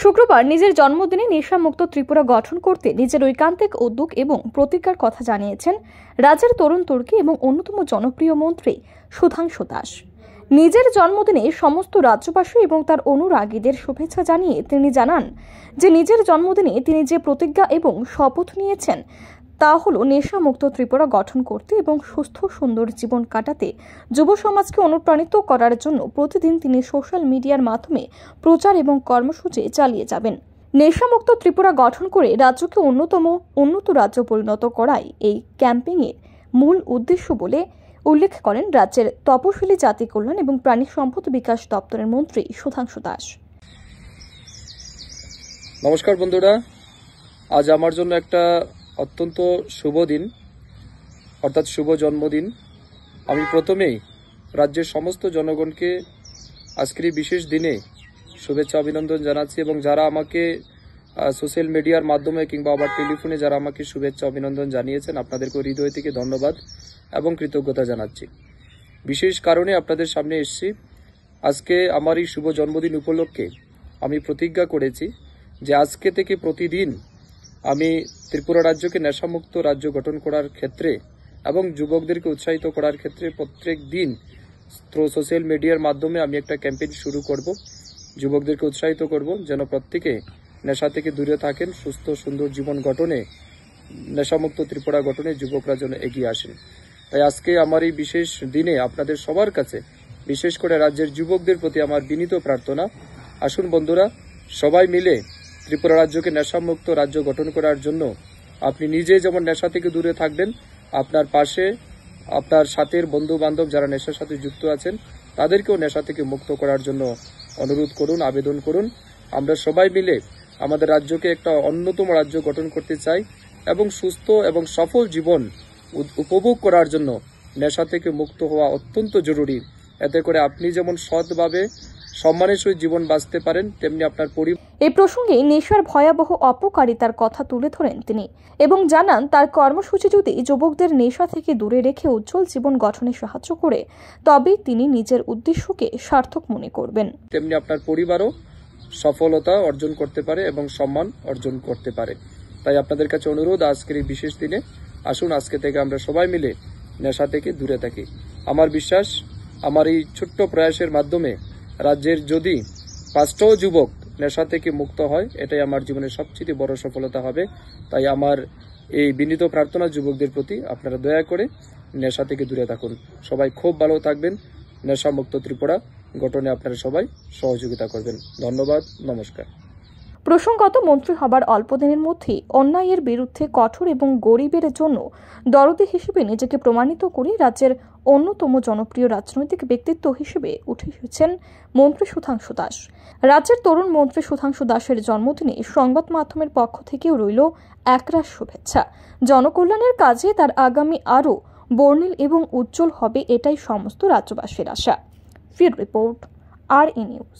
শুক্রবার নিজের জন্মদিনে নেশামুক্ত ত্রিপুরা গঠন করতে নিজের ঐকান্তিক উদ্যোগ এবং প্রতিজ্ঞার কথা জানিয়েছেন রাজ্যের তরুণ তুর্কি এবং অন্যতম জনপ্রিয় মন্ত্রী সুধাংশু দাস নিজের জন্মদিনে সমস্ত রাজ্যবাসী এবং তার অনুরাগীদের শুভেচ্ছা জানিয়ে তিনি জানান যে নিজের জন্মদিনে তিনি যে প্রতিজ্ঞা এবং শপথ নিয়েছেন তা হলো নেশামুক্ত ত্রিপুরা গঠন করতে এবং সুস্থ সুন্দর জীবন কাটাতে যুব সমাজকে অনুপ্রাণিত করার জন্য প্রতিদিন তিনি সোশ্যাল মিডিয়ার মাধ্যমে প্রচার এবং কর্মসূচি চালিয়ে যাবেন নেশামুক্ত ত্রিপুরা গঠন করে রাজ্যকে অন্যতম উন্নত রাজ্য পরিণত করাই এই ক্যাম্পেইনের মূল উদ্দেশ্য বলে উল্লেখ করেন রাজ্যের তপশিলি জাতি কল্যাণ এবং প্রাণী সম্পদ বিকাশ দপ্তরের মন্ত্রী সুধাংশু দাস নমস্কার বন্ধুরা আজ আমার জন্য একটা অত্যন্ত শুভ দিন অর্থাৎ শুভ জন্মদিন আমি প্রথমেই রাজ্যের সমস্ত জনগণকে আজকের এই বিশেষ দিনে শুভেচ্ছা অভিনন্দন জানাচ্ছি এবং যারা আমাকে সোশ্যাল মিডিয়ার মাধ্যমে কিংবা আবার টেলিফোনে যারা আমাকে শুভেচ্ছা অভিনন্দন জানিয়েছেন আপনাদেরকে হৃদয় থেকে ধন্যবাদ এবং কৃতজ্ঞতা জানাচ্ছি বিশেষ কারণে আপনাদের সামনে এসছি আজকে আমার এই শুভ জন্মদিন উপলক্ষে আমি প্রতিজ্ঞা করেছি যে আজকে থেকে প্রতিদিন আমি ত্রিপুরা রাজ্যকে নেশামুক্ত রাজ্য গঠন করার ক্ষেত্রে এবং যুবকদেরকে উৎসাহিত করার ক্ষেত্রে প্রত্যেক দিন সোশ্যাল মিডিয়ার মাধ্যমে আমি একটা ক্যাম্পেইন শুরু করব যুবকদেরকে উৎসাহিত করব যেন প্রত্যেকে নেশা থেকে দূরে থাকেন সুস্থ সুন্দর জীবন গঠনে নেশামুক্ত ত্রিপুরা গঠনে যুবকরা যেন এগিয়ে আসেন তাই আজকে আমার এই বিশেষ দিনে আপনাদের সবার কাছে বিশেষ করে রাজ্যের যুবকদের প্রতি আমার বিনীত প্রার্থনা আসুন বন্ধুরা সবাই মিলে ত্রিপুরা রাজ্যকে নেশামুক্ত রাজ্য গঠন করার জন্য আপনি নিজে যেমন নেশা থেকে দূরে থাকবেন আপনার পাশে আপনার সাথে বন্ধু বান্ধব যারা নেশার সাথে যুক্ত আছেন তাদেরকেও নেশা থেকে মুক্ত করার জন্য অনুরোধ করুন আবেদন করুন আমরা সবাই মিলে আমাদের রাজ্যকে একটা অন্যতম রাজ্য গঠন করতে চাই এবং সুস্থ এবং সফল জীবন উপভোগ করার জন্য নেশা থেকে মুক্ত হওয়া অত্যন্ত জরুরি এতে করে আপনি যেমন সৎভাবে সম্মানের সহিত জীবন বাঁচতে পারেন তেমনি আপনার পরি এ প্রসঙ্গে নেশার ভয়াবহ অপকারিতার কথা তুলে ধরেন তিনি এবং জানান তার কর্মসূচি যদি যুবকদের নেশা থেকে দূরে রেখে উজ্জ্বল জীবন গঠনে সাহায্য করে তবেই তিনি নিজের উদ্দেশ্যকে সার্থক মনে করবেন তেমনি আপনার পরিবারও সফলতা অর্জন করতে পারে এবং সম্মান অর্জন করতে পারে তাই আপনাদের কাছে অনুরোধ আজকের এই বিশেষ দিনে আসুন আজকে থেকে আমরা সবাই মিলে নেশা থেকে দূরে থাকি আমার বিশ্বাস আমার এই ছোট্ট প্রয়াসের মাধ্যমে রাজ্যের যদি পাঁচটাও যুবক নেশা থেকে মুক্ত হয় এটাই আমার জীবনের সবচেয়ে বড় সফলতা হবে তাই আমার এই বিনীত প্রার্থনা যুবকদের প্রতি আপনারা দয়া করে নেশা থেকে দূরে থাকুন সবাই খুব ভালো থাকবেন নেশা মুক্ত ত্রিপুরা গঠনে আপনারা সবাই সহযোগিতা করবেন ধন্যবাদ নমস্কার প্রসঙ্গত মন্ত্রী হবার অল্প দিনের মধ্যেই অন্যায়ের বিরুদ্ধে কঠোর এবং গরিবের জন্য দরদি হিসেবে নিজেকে প্রমাণিত করে রাজ্যের অন্যতম জনপ্রিয় রাজনৈতিক ব্যক্তিত্ব হিসেবে উঠে এসেছেন মন্ত্রী সুধাংশু দাস রাজ্যের তরুণ মন্ত্রী সুধাংশু দাসের জন্মদিনে সংবাদ মাধ্যমের পক্ষ থেকেও রইল একরাশ শুভেচ্ছা জনকল্যাণের কাজে তার আগামী আরও বর্ণিল এবং উজ্জ্বল হবে এটাই সমস্ত রাজ্যবাসীর আশা ফির রিপোর্ট আর ই নিউজ